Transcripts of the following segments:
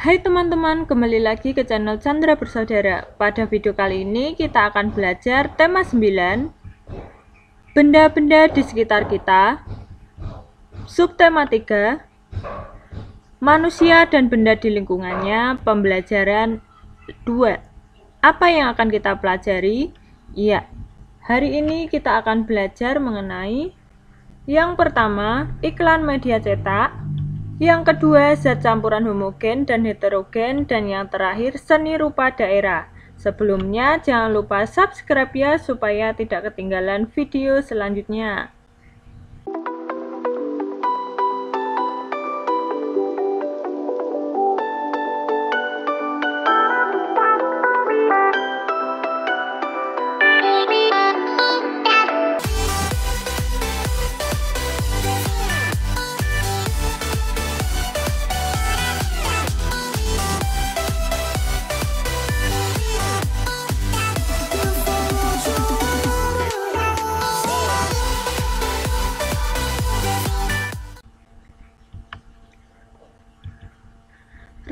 Hai teman-teman, kembali lagi ke channel Chandra Bersaudara. Pada video kali ini kita akan belajar tema 9 Benda-benda di sekitar kita Subtema 3 Manusia dan benda di lingkungannya Pembelajaran 2 Apa yang akan kita pelajari? Ya, hari ini kita akan belajar mengenai Yang pertama, iklan media cetak yang kedua, zat campuran homogen dan heterogen. Dan yang terakhir, seni rupa daerah. Sebelumnya, jangan lupa subscribe ya supaya tidak ketinggalan video selanjutnya.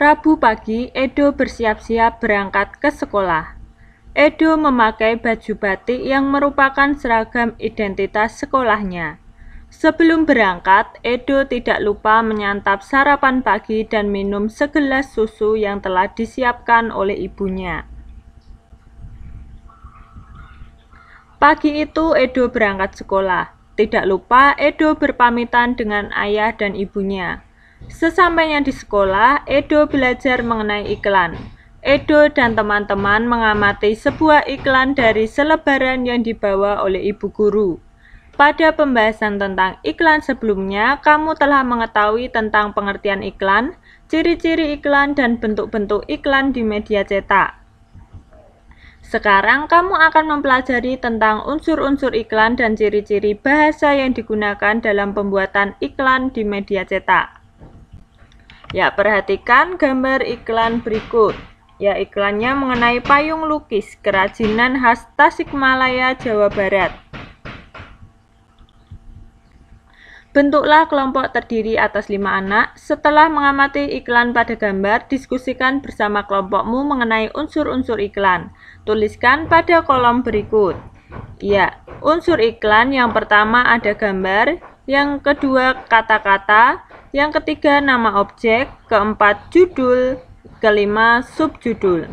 Rabu pagi, Edo bersiap-siap berangkat ke sekolah. Edo memakai baju batik yang merupakan seragam identitas sekolahnya. Sebelum berangkat, Edo tidak lupa menyantap sarapan pagi dan minum segelas susu yang telah disiapkan oleh ibunya. Pagi itu Edo berangkat sekolah. Tidak lupa Edo berpamitan dengan ayah dan ibunya. Sesampainya di sekolah, Edo belajar mengenai iklan. Edo dan teman-teman mengamati sebuah iklan dari selebaran yang dibawa oleh ibu guru. Pada pembahasan tentang iklan sebelumnya, kamu telah mengetahui tentang pengertian iklan, ciri-ciri iklan, dan bentuk-bentuk iklan di media cetak. Sekarang kamu akan mempelajari tentang unsur-unsur iklan dan ciri-ciri bahasa yang digunakan dalam pembuatan iklan di media cetak. Ya, perhatikan gambar iklan berikut. Ya, iklannya mengenai payung lukis kerajinan khas Tasikmalaya, Jawa Barat. Bentuklah kelompok terdiri atas lima anak. Setelah mengamati iklan pada gambar, diskusikan bersama kelompokmu mengenai unsur-unsur iklan. Tuliskan pada kolom berikut. Ya, unsur iklan yang pertama ada gambar, yang kedua kata-kata, yang ketiga nama objek, keempat judul, kelima subjudul.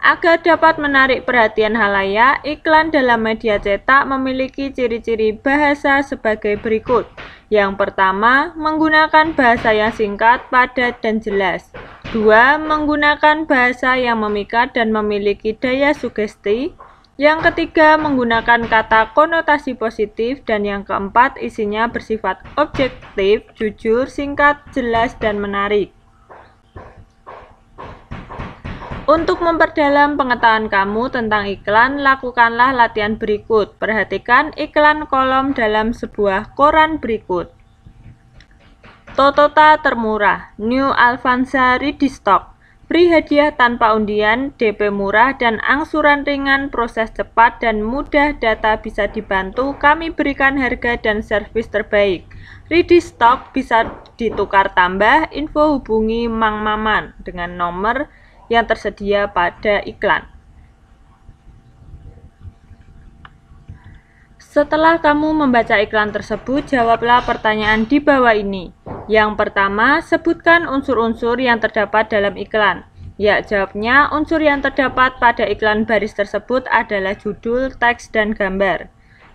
Agar dapat menarik perhatian halayak, iklan dalam media cetak memiliki ciri-ciri bahasa sebagai berikut. Yang pertama, menggunakan bahasa yang singkat, padat, dan jelas. Dua, menggunakan bahasa yang memikat dan memiliki daya sugesti. Yang ketiga, menggunakan kata konotasi positif dan yang keempat, isinya bersifat objektif, jujur, singkat, jelas, dan menarik. Untuk memperdalam pengetahuan kamu tentang iklan, lakukanlah latihan berikut. Perhatikan iklan kolom dalam sebuah koran berikut. Totota termurah, New Alvanza Ready Stock. Beri hadiah tanpa undian, DP murah, dan angsuran ringan, proses cepat dan mudah data bisa dibantu, kami berikan harga dan servis terbaik. Ready stock bisa ditukar tambah, info hubungi Mang Maman dengan nomor yang tersedia pada iklan. Setelah kamu membaca iklan tersebut, jawablah pertanyaan di bawah ini. Yang pertama, sebutkan unsur-unsur yang terdapat dalam iklan. Ya, jawabnya unsur yang terdapat pada iklan baris tersebut adalah judul, teks, dan gambar.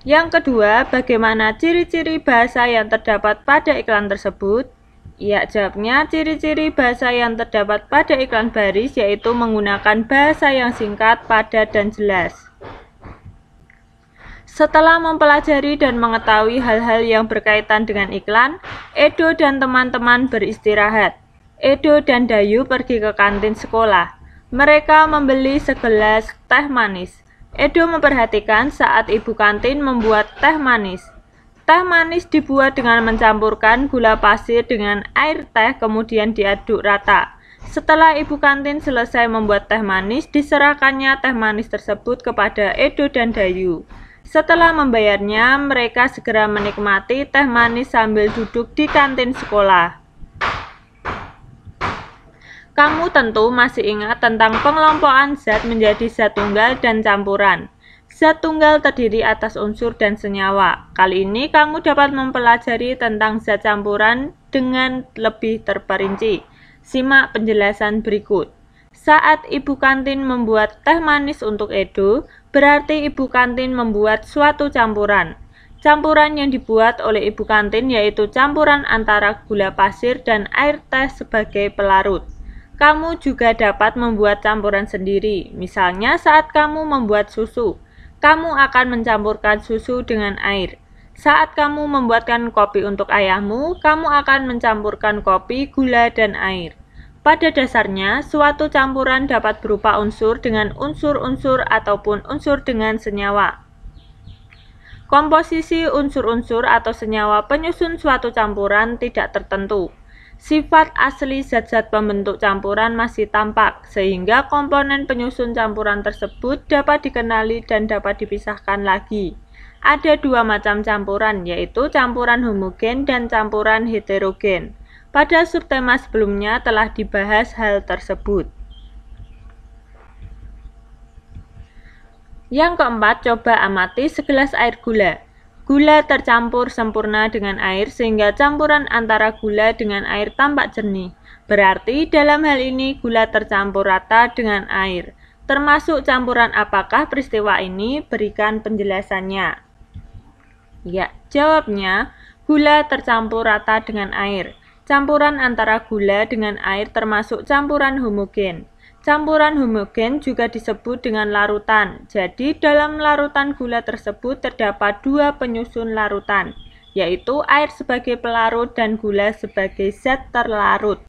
Yang kedua, bagaimana ciri-ciri bahasa yang terdapat pada iklan tersebut? Ya, jawabnya ciri-ciri bahasa yang terdapat pada iklan baris yaitu menggunakan bahasa yang singkat, padat, dan jelas. Setelah mempelajari dan mengetahui hal-hal yang berkaitan dengan iklan, Edo dan teman-teman beristirahat. Edo dan Dayu pergi ke kantin sekolah. Mereka membeli segelas teh manis. Edo memperhatikan saat ibu kantin membuat teh manis. Teh manis dibuat dengan mencampurkan gula pasir dengan air teh kemudian diaduk rata. Setelah ibu kantin selesai membuat teh manis, diserahkannya teh manis tersebut kepada Edo dan Dayu. Setelah membayarnya, mereka segera menikmati teh manis sambil duduk di kantin sekolah. Kamu tentu masih ingat tentang pengelompokan zat menjadi zat tunggal dan campuran. Zat tunggal terdiri atas unsur dan senyawa. Kali ini kamu dapat mempelajari tentang zat campuran dengan lebih terperinci. Simak penjelasan berikut. Saat ibu kantin membuat teh manis untuk Edo, berarti ibu kantin membuat suatu campuran. Campuran yang dibuat oleh ibu kantin yaitu campuran antara gula pasir dan air teh sebagai pelarut. Kamu juga dapat membuat campuran sendiri, misalnya saat kamu membuat susu. Kamu akan mencampurkan susu dengan air. Saat kamu membuatkan kopi untuk ayahmu, kamu akan mencampurkan kopi, gula, dan air. Pada dasarnya, suatu campuran dapat berupa unsur dengan unsur-unsur ataupun unsur dengan senyawa. Komposisi unsur-unsur atau senyawa penyusun suatu campuran tidak tertentu. Sifat asli zat-zat pembentuk campuran masih tampak, sehingga komponen penyusun campuran tersebut dapat dikenali dan dapat dipisahkan lagi. Ada dua macam campuran, yaitu campuran homogen dan campuran heterogen. Pada subtema sebelumnya telah dibahas hal tersebut. Yang keempat, coba amati segelas air gula. Gula tercampur sempurna dengan air sehingga campuran antara gula dengan air tampak jernih. Berarti dalam hal ini gula tercampur rata dengan air. Termasuk campuran apakah peristiwa ini? Berikan penjelasannya. Ya, jawabnya gula tercampur rata dengan air. Campuran antara gula dengan air termasuk campuran homogen. Campuran homogen juga disebut dengan larutan. Jadi, dalam larutan gula tersebut terdapat dua penyusun larutan, yaitu air sebagai pelarut dan gula sebagai zat terlarut.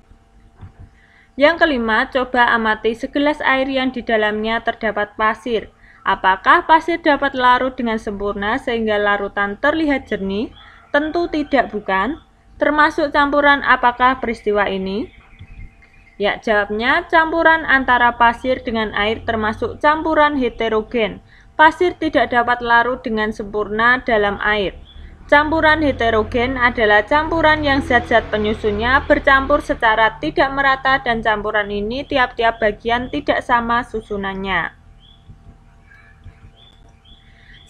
Yang kelima, coba amati segelas air yang di dalamnya terdapat pasir. Apakah pasir dapat larut dengan sempurna sehingga larutan terlihat jernih? Tentu tidak, bukan? termasuk campuran apakah peristiwa ini? Ya, jawabnya campuran antara pasir dengan air termasuk campuran heterogen. Pasir tidak dapat larut dengan sempurna dalam air. Campuran heterogen adalah campuran yang zat-zat penyusunnya bercampur secara tidak merata dan campuran ini tiap-tiap bagian tidak sama susunannya.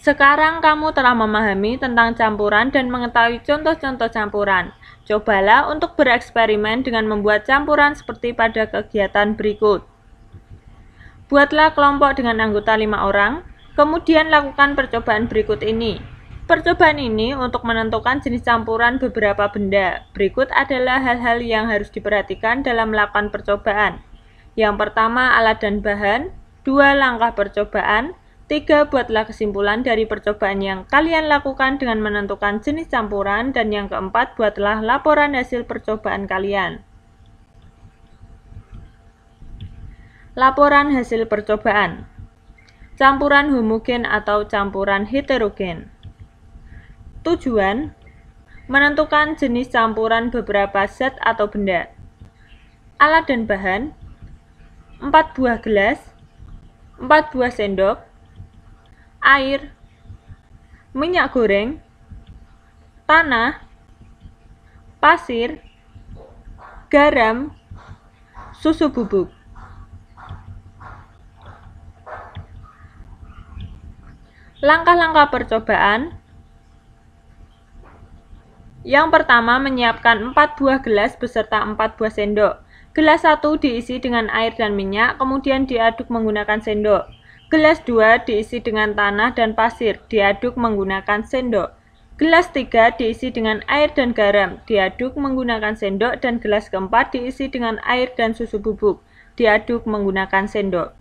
Sekarang kamu telah memahami tentang campuran dan mengetahui contoh-contoh campuran. Cobalah untuk bereksperimen dengan membuat campuran seperti pada kegiatan berikut. Buatlah kelompok dengan anggota lima orang, kemudian lakukan percobaan berikut ini. Percobaan ini untuk menentukan jenis campuran beberapa benda. Berikut adalah hal-hal yang harus diperhatikan dalam melakukan percobaan. Yang pertama, alat dan bahan. Dua, langkah percobaan. 3. Buatlah kesimpulan dari percobaan yang kalian lakukan dengan menentukan jenis campuran. Dan yang keempat, buatlah laporan hasil percobaan kalian. Laporan hasil percobaan Campuran homogen atau campuran heterogen Tujuan Menentukan jenis campuran beberapa zat atau benda Alat dan bahan 4 buah gelas 4 buah sendok air, minyak goreng, tanah, pasir, garam, susu bubuk. Langkah-langkah percobaan Yang pertama, menyiapkan 4 buah gelas beserta 4 buah sendok. Gelas satu diisi dengan air dan minyak, kemudian diaduk menggunakan sendok. Gelas 2 diisi dengan tanah dan pasir, diaduk menggunakan sendok. Gelas 3 diisi dengan air dan garam, diaduk menggunakan sendok dan gelas keempat diisi dengan air dan susu bubuk, diaduk menggunakan sendok.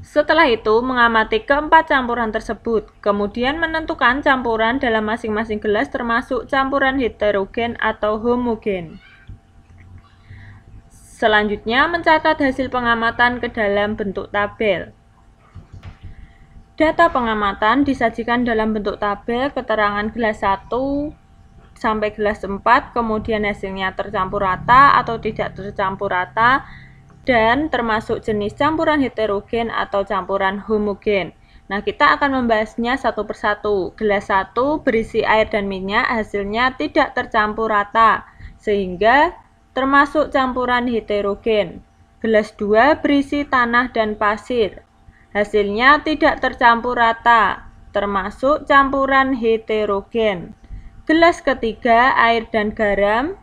Setelah itu, mengamati keempat campuran tersebut, kemudian menentukan campuran dalam masing-masing gelas termasuk campuran heterogen atau homogen. Selanjutnya, mencatat hasil pengamatan ke dalam bentuk tabel. Data pengamatan disajikan dalam bentuk tabel keterangan gelas 1 sampai gelas 4, kemudian hasilnya tercampur rata atau tidak tercampur rata, dan termasuk jenis campuran heterogen atau campuran homogen. Nah, kita akan membahasnya satu persatu. Gelas 1 berisi air dan minyak, hasilnya tidak tercampur rata, sehingga termasuk campuran heterogen. Gelas 2 berisi tanah dan pasir, Hasilnya tidak tercampur rata, termasuk campuran heterogen. Gelas ketiga air dan garam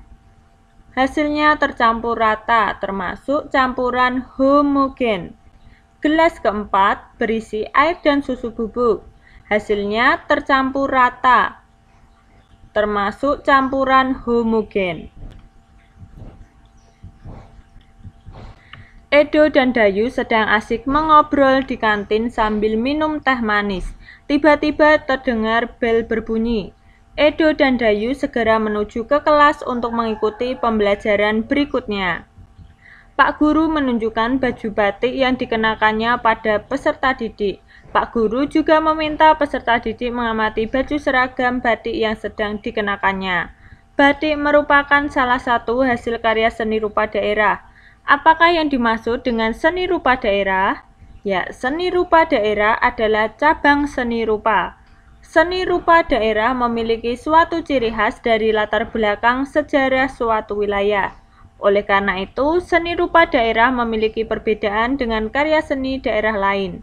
Hasilnya tercampur rata, termasuk campuran homogen. Gelas keempat berisi air dan susu bubuk. Hasilnya tercampur rata, termasuk campuran homogen. Edo dan Dayu sedang asik mengobrol di kantin sambil minum teh manis. Tiba-tiba terdengar bel berbunyi. Edo dan Dayu segera menuju ke kelas untuk mengikuti pembelajaran berikutnya. Pak Guru menunjukkan baju batik yang dikenakannya pada peserta didik. Pak Guru juga meminta peserta didik mengamati baju seragam batik yang sedang dikenakannya. Batik merupakan salah satu hasil karya seni rupa daerah Apakah yang dimaksud dengan seni rupa daerah? Ya, seni rupa daerah adalah cabang seni rupa. Seni rupa daerah memiliki suatu ciri khas dari latar belakang sejarah suatu wilayah. Oleh karena itu, seni rupa daerah memiliki perbedaan dengan karya seni daerah lain.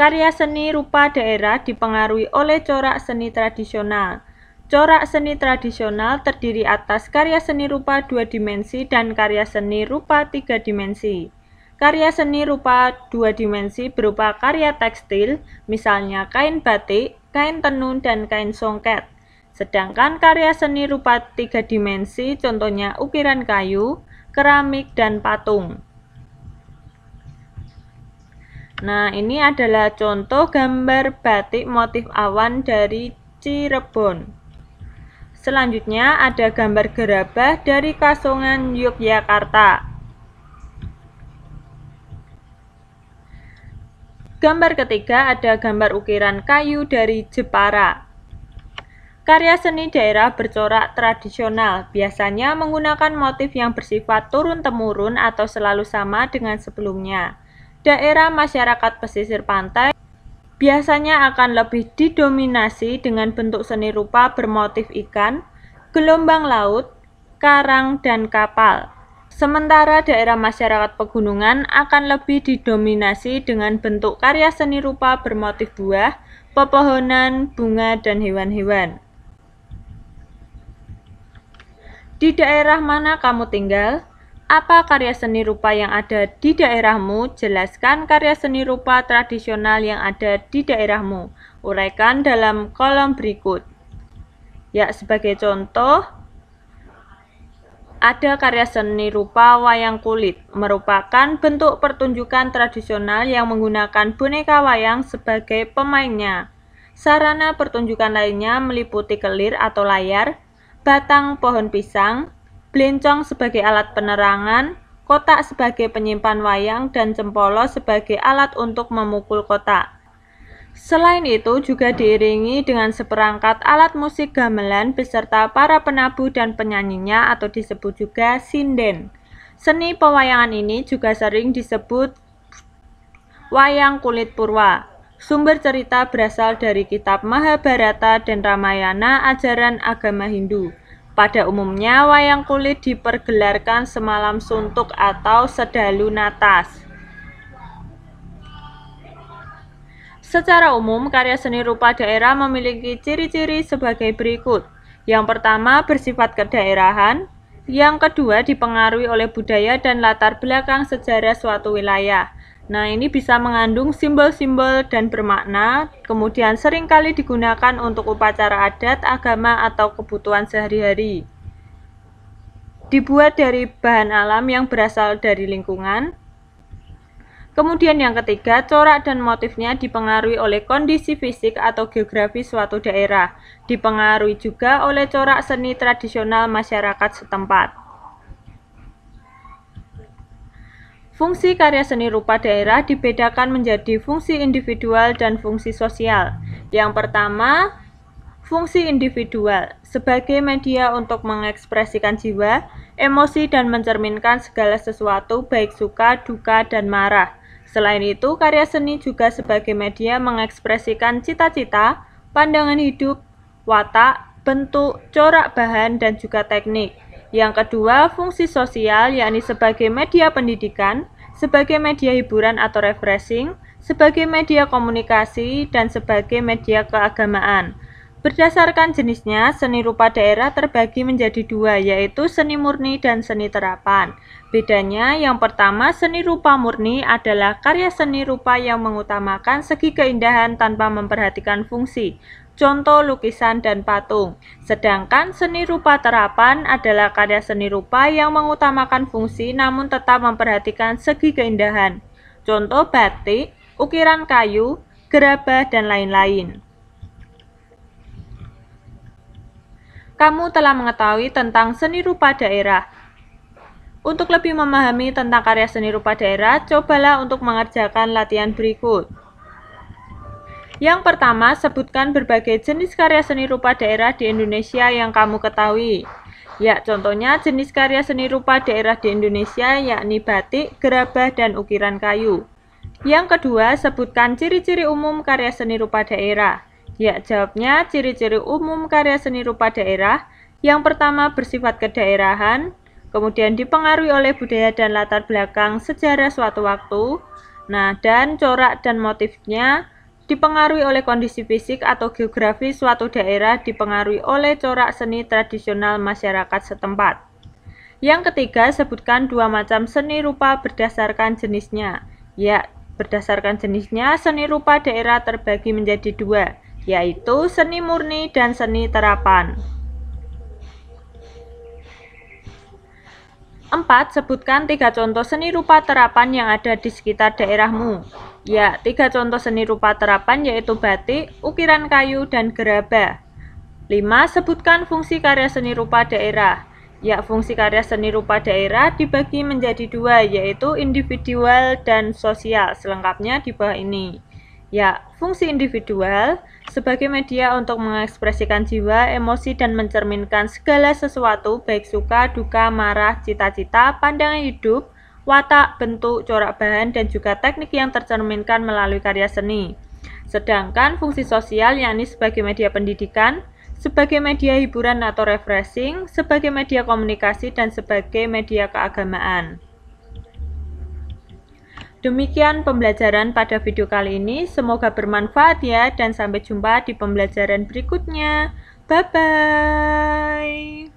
Karya seni rupa daerah dipengaruhi oleh corak seni tradisional, Corak seni tradisional terdiri atas karya seni rupa dua dimensi dan karya seni rupa tiga dimensi. Karya seni rupa dua dimensi berupa karya tekstil, misalnya kain batik, kain tenun, dan kain songket. Sedangkan karya seni rupa tiga dimensi contohnya ukiran kayu, keramik, dan patung. Nah, ini adalah contoh gambar batik motif awan dari Cirebon. Selanjutnya ada gambar gerabah dari Kasongan Yogyakarta. Gambar ketiga ada gambar ukiran kayu dari Jepara. Karya seni daerah bercorak tradisional biasanya menggunakan motif yang bersifat turun-temurun atau selalu sama dengan sebelumnya. Daerah masyarakat pesisir pantai biasanya akan lebih didominasi dengan bentuk seni rupa bermotif ikan, gelombang laut, karang, dan kapal. Sementara daerah masyarakat pegunungan akan lebih didominasi dengan bentuk karya seni rupa bermotif buah, pepohonan, bunga, dan hewan-hewan. Di daerah mana kamu tinggal? Apa karya seni rupa yang ada di daerahmu? Jelaskan karya seni rupa tradisional yang ada di daerahmu. Uraikan dalam kolom berikut. Ya, sebagai contoh, ada karya seni rupa wayang kulit, merupakan bentuk pertunjukan tradisional yang menggunakan boneka wayang sebagai pemainnya. Sarana pertunjukan lainnya meliputi kelir atau layar, batang pohon pisang, belincong sebagai alat penerangan, kotak sebagai penyimpan wayang, dan cempolo sebagai alat untuk memukul kotak. Selain itu juga diiringi dengan seperangkat alat musik gamelan beserta para penabuh dan penyanyinya atau disebut juga sinden. Seni pewayangan ini juga sering disebut wayang kulit purwa. Sumber cerita berasal dari kitab Mahabharata dan Ramayana ajaran agama Hindu. Pada umumnya, wayang kulit dipergelarkan semalam suntuk atau sedalu natas. Secara umum, karya seni rupa daerah memiliki ciri-ciri sebagai berikut. Yang pertama, bersifat kedaerahan. Yang kedua, dipengaruhi oleh budaya dan latar belakang sejarah suatu wilayah. Nah, ini bisa mengandung simbol-simbol dan bermakna, kemudian seringkali digunakan untuk upacara adat, agama, atau kebutuhan sehari-hari. Dibuat dari bahan alam yang berasal dari lingkungan. Kemudian yang ketiga, corak dan motifnya dipengaruhi oleh kondisi fisik atau geografi suatu daerah, dipengaruhi juga oleh corak seni tradisional masyarakat setempat. Fungsi karya seni rupa daerah dibedakan menjadi fungsi individual dan fungsi sosial. Yang pertama, fungsi individual sebagai media untuk mengekspresikan jiwa, emosi, dan mencerminkan segala sesuatu, baik suka, duka, dan marah. Selain itu, karya seni juga sebagai media mengekspresikan cita-cita, pandangan hidup, watak, bentuk, corak bahan, dan juga teknik. Yang kedua, fungsi sosial yakni sebagai media pendidikan, sebagai media hiburan atau refreshing, sebagai media komunikasi, dan sebagai media keagamaan. Berdasarkan jenisnya, seni rupa daerah terbagi menjadi dua, yaitu seni murni dan seni terapan. Bedanya, yang pertama, seni rupa murni adalah karya seni rupa yang mengutamakan segi keindahan tanpa memperhatikan fungsi contoh lukisan dan patung. Sedangkan seni rupa terapan adalah karya seni rupa yang mengutamakan fungsi namun tetap memperhatikan segi keindahan. Contoh batik, ukiran kayu, gerabah, dan lain-lain. Kamu telah mengetahui tentang seni rupa daerah. Untuk lebih memahami tentang karya seni rupa daerah, cobalah untuk mengerjakan latihan berikut. Yang pertama, sebutkan berbagai jenis karya seni rupa daerah di Indonesia yang kamu ketahui. Ya, contohnya jenis karya seni rupa daerah di Indonesia yakni batik, gerabah, dan ukiran kayu. Yang kedua, sebutkan ciri-ciri umum karya seni rupa daerah. Ya, jawabnya ciri-ciri umum karya seni rupa daerah. Yang pertama bersifat kedaerahan, kemudian dipengaruhi oleh budaya dan latar belakang sejarah suatu waktu. Nah, dan corak dan motifnya dipengaruhi oleh kondisi fisik atau geografi suatu daerah, dipengaruhi oleh corak seni tradisional masyarakat setempat. Yang ketiga, sebutkan dua macam seni rupa berdasarkan jenisnya. Ya, berdasarkan jenisnya, seni rupa daerah terbagi menjadi dua, yaitu seni murni dan seni terapan. 4. Sebutkan tiga contoh seni rupa terapan yang ada di sekitar daerahmu. Ya, tiga contoh seni rupa terapan yaitu batik, ukiran kayu, dan gerabah. 5. Sebutkan fungsi karya seni rupa daerah. Ya, fungsi karya seni rupa daerah dibagi menjadi dua, yaitu individual dan sosial. Selengkapnya di bawah ini. Ya, fungsi individual sebagai media untuk mengekspresikan jiwa, emosi, dan mencerminkan segala sesuatu baik suka, duka, marah, cita-cita, pandangan hidup, watak, bentuk, corak bahan, dan juga teknik yang tercerminkan melalui karya seni. Sedangkan fungsi sosial yakni sebagai media pendidikan, sebagai media hiburan atau refreshing, sebagai media komunikasi, dan sebagai media keagamaan. Demikian pembelajaran pada video kali ini. Semoga bermanfaat ya, dan sampai jumpa di pembelajaran berikutnya. Bye bye.